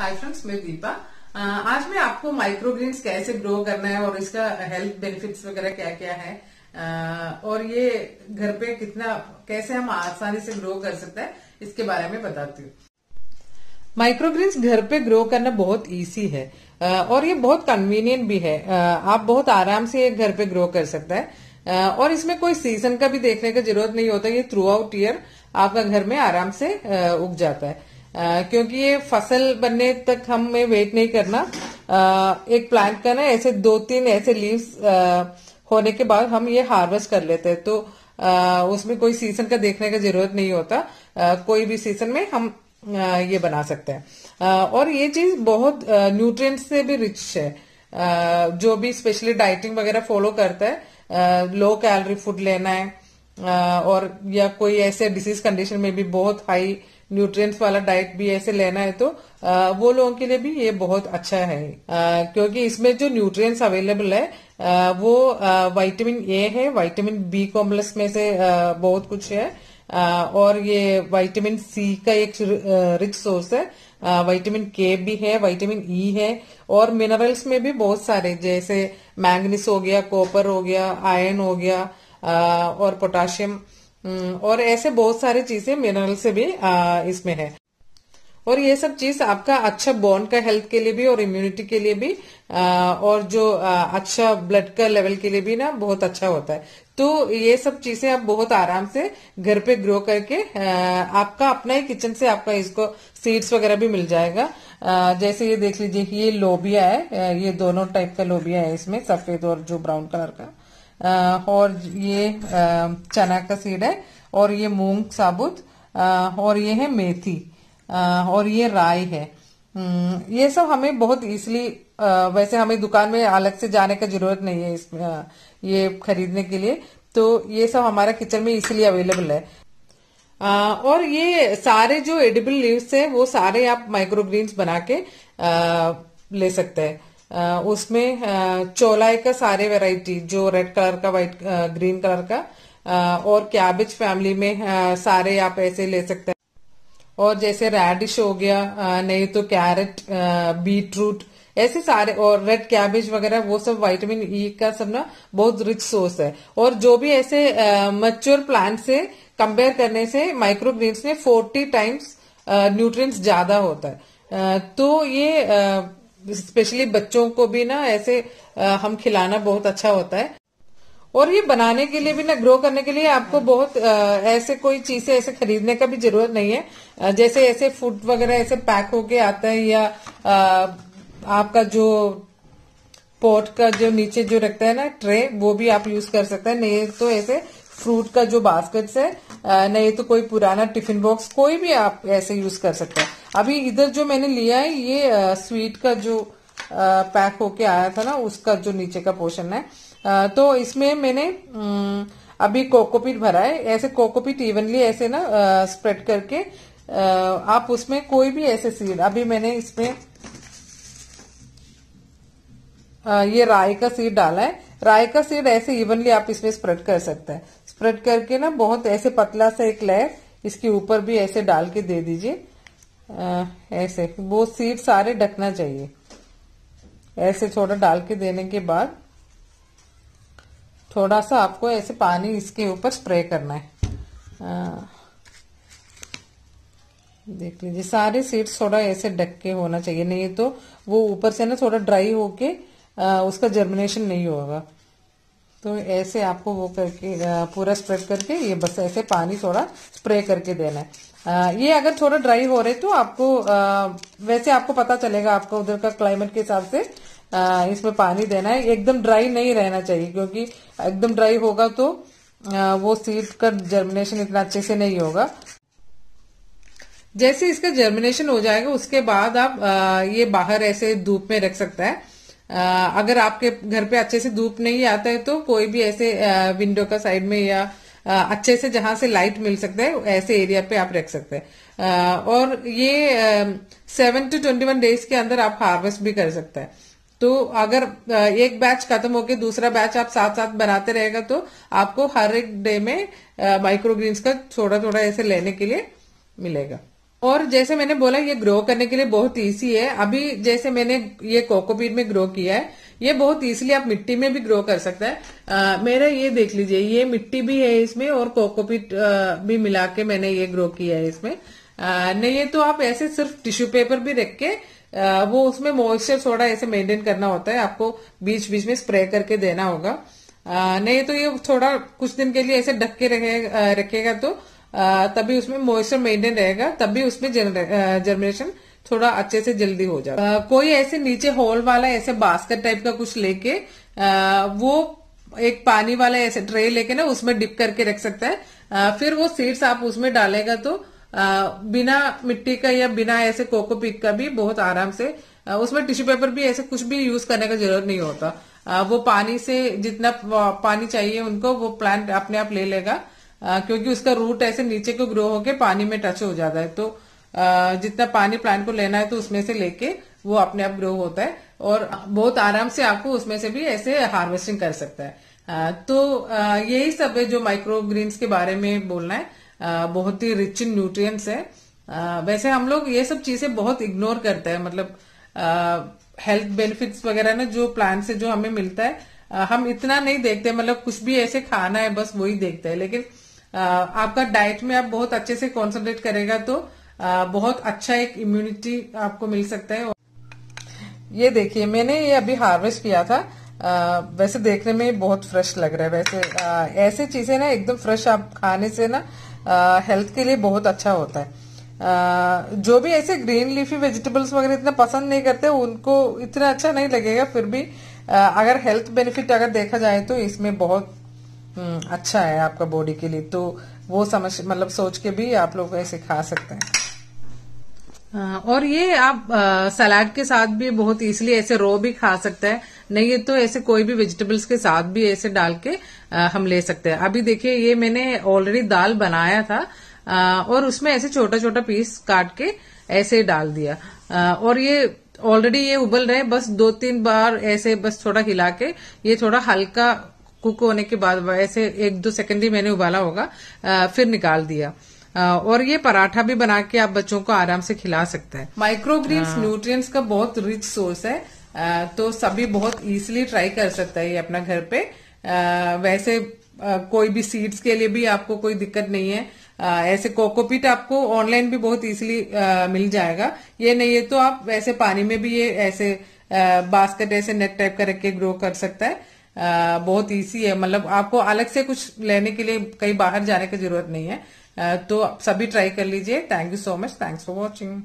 Hi friends मैं दीपा आज मैं आपको माइक्रोग्रीन्स कैसे ग्रो करना है और इसका हेल्थ बेनिफिट्स वगैरह क्या क्या है और ये घर पे कितना कैसे हम आसानी से ग्रो कर सकते हैं इसके बारे में बताती हूँ माइक्रोग्रीन्स घर पे ग्रो करना बहुत इजी है और ये बहुत कन्वीनियंट भी है आप बहुत आराम से ये घर पे ग्रो कर सकता है और इसमें कोई सीजन का भी देखने की जरूरत नहीं होता ये थ्रू आउट ईयर आपका घर में आराम से उग जाता है आ, क्योंकि ये फसल बनने तक हमें वेट नहीं करना आ, एक प्लांट का ना ऐसे दो तीन ऐसे लीव्स होने के बाद हम ये हार्वेस्ट कर लेते हैं तो आ, उसमें कोई सीजन का देखने का जरूरत नहीं होता आ, कोई भी सीजन में हम आ, ये बना सकते हैं और ये चीज बहुत न्यूट्रिएंट से भी रिच है जो भी स्पेशली डाइटिंग वगैरह फॉलो करता है लो कैलोरी फूड लेना है और या कोई ऐसे डिसीज कंडीशन में भी बहुत हाई न्यूट्रिएंट्स वाला डाइट भी ऐसे लेना है तो आ, वो लोगों के लिए भी ये बहुत अच्छा है आ, क्योंकि इसमें जो न्यूट्रिएंट्स अवेलेबल है आ, वो विटामिन ए है विटामिन बी कॉम्प्लेक्स में से बहुत कुछ है और ये विटामिन सी का एक रिच सोर्स है विटामिन के भी है विटामिन ई e है और मिनरल्स में भी बहुत सारे जैसे मैंगनीस हो गया कॉपर हो गया आयरन हो गया और पोटाशियम हम्म, और ऐसे बहुत सारी चीजें मिनरल से भी इसमें है और ये सब चीज आपका अच्छा बोन का हेल्थ के लिए भी और इम्यूनिटी के लिए भी आ, और जो आ, अच्छा ब्लड का लेवल के लिए भी ना बहुत अच्छा होता है तो ये सब चीजें आप बहुत आराम से घर पे ग्रो करके आ, आपका अपना ही किचन से आपका इसको सीड्स वगैरह भी मिल जाएगा आ, जैसे ये देख लीजिए ये लोबिया है ये दोनों टाइप का लोबिया है इसमें सफेद और जो ब्राउन कलर का और ये चना का सीड है और ये मूंग साबुत और ये है मेथी और ये राई है हम्म, ये सब हमें बहुत इजली वैसे हमें दुकान में अलग से जाने का जरूरत नहीं है इस ये खरीदने के लिए तो ये सब हमारा किचन में इसलिए अवेलेबल है आ, और ये सारे जो एडिबल लीव्स है वो सारे आप माइक्रोग्रीन्स बना के आ, ले सकते हैं उसमें चोलाई का सारे वैरायटी जो रेड कलर का वाइट ग्रीन कलर का और कैबेज फैमिली में सारे आप ऐसे ले सकते हैं और जैसे रेडिश हो गया नहीं तो कैरेट बीटरूट ऐसे सारे और रेड कैबेज वगैरह वो सब विटामिन ई e का सब ना बहुत रिच सोर्स है और जो भी ऐसे मच्योर प्लांट से कंपेयर करने से माइक्रोग्रीन्स में फोर्टी टाइम्स न्यूट्रिएंट्स ज्यादा होता है तो ये स्पेशली बच्चों को भी ना ऐसे आ, हम खिलाना बहुत अच्छा होता है और ये बनाने के लिए भी ना ग्रो करने के लिए आपको बहुत आ, ऐसे कोई चीजें ऐसे खरीदने का भी जरूरत नहीं है आ, जैसे ऐसे फूड वगैरह ऐसे पैक होके आता है या आपका जो पॉट का जो नीचे जो रखता है ना ट्रे वो भी आप यूज कर सकते हैं नहीं तो ऐसे फ्रूट का जो बास्केट है नहीं तो कोई पुराना टिफिन बॉक्स कोई भी आप ऐसे यूज कर सकते हैं अभी इधर जो मैंने लिया है ये आ, स्वीट का जो आ, पैक होके आया था ना उसका जो नीचे का पोर्शन है आ, तो इसमें मैंने अभी कोकोपीट भरा है ऐसे कोकोपीट इवनली ऐसे ना स्प्रेड करके आप उसमें कोई भी ऐसे सीड अभी मैंने इसमें ये राय का सीड डाला है राय का सीड ऐसे इवनली आप इसमें स्प्रेड कर सकते हैं स्प्रेड करके ना बहुत ऐसे पतला सा एक लेयर इसके ऊपर भी ऐसे डाल के दे दीजिए आ, ऐसे वो सीड सारे ढकना चाहिए ऐसे थोड़ा डाल के देने के बाद थोड़ा सा आपको ऐसे पानी इसके ऊपर स्प्रे करना है आ, देख लीजिए सारे सीड्स थोड़ा ऐसे ढक के होना चाहिए नहीं तो वो ऊपर से ना थोड़ा ड्राई होके उसका जर्मिनेशन नहीं होगा तो ऐसे आपको वो करके पूरा स्प्रेड करके ये बस ऐसे पानी थोड़ा स्प्रे करके देना है आ, ये अगर थोड़ा ड्राई हो रहे तो आपको आ, वैसे आपको पता चलेगा आपको उधर का क्लाइमेट के हिसाब से आ, इसमें पानी देना है एकदम ड्राई नहीं रहना चाहिए क्योंकि एकदम ड्राई होगा तो आ, वो सीड का जर्मिनेशन इतना अच्छे से नहीं होगा जैसे इसका जर्मिनेशन हो जाएगा उसके बाद आप आ, ये बाहर ऐसे धूप में रख सकता है अगर आपके घर पे अच्छे से धूप नहीं आता है तो कोई भी ऐसे विंडो का साइड में या अच्छे से जहां से लाइट मिल सकता है ऐसे एरिया पे आप रख सकते हैं और ये seven two twenty one days के अंदर आप हार्वेस्ट भी कर सकते हैं तो अगर एक बैच खत्म होके दूसरा बैच आप साथ साथ बनाते रहेगा तो आपको हर एक डे में माइक्रोग्रीन्स का थोड़ा थोड़ा ऐसे लेने के लिए मिलेगा और जैसे मैंने बोला ये ग्रो करने के लिए बहुत ईजी है अभी जैसे मैंने ये कोकोपीट में ग्रो किया है ये बहुत ईजिली आप मिट्टी में भी ग्रो कर सकता है आ, मेरा ये देख लीजिए ये मिट्टी भी है इसमें और कोकोपीट भी मिला के मैंने ये ग्रो किया है इसमें आ, नहीं ये तो आप ऐसे सिर्फ टिश्यू पेपर भी रख के आ, वो उसमें मॉइस्चर थोड़ा ऐसे मेंटेन करना होता है आपको बीच बीच में स्प्रे करके देना होगा आ, नहीं तो ये थोड़ा कुछ दिन के लिए ऐसे ढक के रखेगा तो तभी उसमें मॉइस्चर मेंटेन रहेगा तभी उसमें जर्मिनेशन थोड़ा अच्छे से जल्दी हो जाएगा कोई ऐसे नीचे होल वाला ऐसे बास्केट टाइप का कुछ लेके वो एक पानी वाला ऐसे ट्रे लेके ना उसमें डिप करके रख सकता है आ, फिर वो सीड्स आप उसमें डालेगा तो आ, बिना मिट्टी का या बिना ऐसे कोको पिक का भी बहुत आराम से आ, उसमें टिश्यू पेपर भी ऐसे कुछ भी यूज करने का जरूरत नहीं होता वो पानी से जितना पानी चाहिए उनको वो प्लांट अपने आप ले लेगा आ, क्योंकि उसका रूट ऐसे नीचे को ग्रो होके पानी में टच हो जाता है तो आ, जितना पानी प्लांट को लेना है तो उसमें से लेके वो अपने आप ग्रो होता है और बहुत आराम से आपको उसमें से भी ऐसे हार्वेस्टिंग कर सकता है आ, तो यही सब है जो माइक्रो ग्रीन्स के बारे में बोलना है बहुत ही रिच इन न्यूट्रिएंट्स है वैसे हम लोग ये सब चीजें बहुत इग्नोर करते हैं मतलब हेल्थ बेनिफिट्स वगैरह ना जो प्लांट से जो हमें मिलता है हम इतना नहीं देखते मतलब कुछ भी ऐसे खाना है बस वही देखते हैं लेकिन आपका डाइट में आप बहुत अच्छे से कॉन्सेंट्रेट करेगा तो बहुत अच्छा एक इम्यूनिटी आपको मिल सकता है ये देखिए मैंने ये अभी हार्वेस्ट किया था आ, वैसे देखने में बहुत फ्रेश लग रहा है वैसे आ, ऐसी चीजें ना एकदम फ्रेश आप खाने से ना हेल्थ के लिए बहुत अच्छा होता है आ, जो भी ऐसे ग्रीन लीफी वेजिटेबल्स वगैरह इतना पसंद नहीं करते उनको इतना अच्छा नहीं लगेगा फिर भी आ, अगर हेल्थ बेनिफिट अगर देखा जाए तो इसमें बहुत हम्म, अच्छा है आपका बॉडी के लिए तो वो समझ मतलब सोच के भी आप लोग ऐसे खा सकते हैं और ये आप सलाद के साथ भी बहुत इजिली ऐसे रो भी खा सकते हैं नहीं ये तो ऐसे कोई भी वेजिटेबल्स के साथ भी ऐसे डाल के आ, हम ले सकते हैं अभी देखिए ये मैंने ऑलरेडी दाल बनाया था आ, और उसमें ऐसे छोटा छोटा पीस काट के ऐसे डाल दिया आ, और ये ऑलरेडी ये उबल रहे बस दो तीन बार ऐसे बस थोड़ा हिला के ये थोड़ा हल्का कुक होने के बाद ऐसे एक दो सेकंड ही मैंने उबाला होगा फिर निकाल दिया और ये पराठा भी बना के आप बच्चों को आराम से खिला सकते हैं माइक्रोग्रीन्स हाँ। न्यूट्रिएंट्स का बहुत रिच सोर्स है तो सभी बहुत इजीली ट्राई कर सकता है ये अपना घर पे वैसे कोई भी सीड्स के लिए भी आपको कोई दिक्कत नहीं है ऐसे कोकोपीट आपको ऑनलाइन भी बहुत इजीली मिल जाएगा ये नहीं है तो आप वैसे पानी में भी ये ऐसे बास्केट ऐसे नेट टाइप का रख के ग्रो कर सकता है आ, बहुत इजी है मतलब आपको अलग से कुछ लेने के लिए कहीं बाहर जाने की जरूरत नहीं है आ, तो सभी ट्राई कर लीजिए thank you so much thanks for watching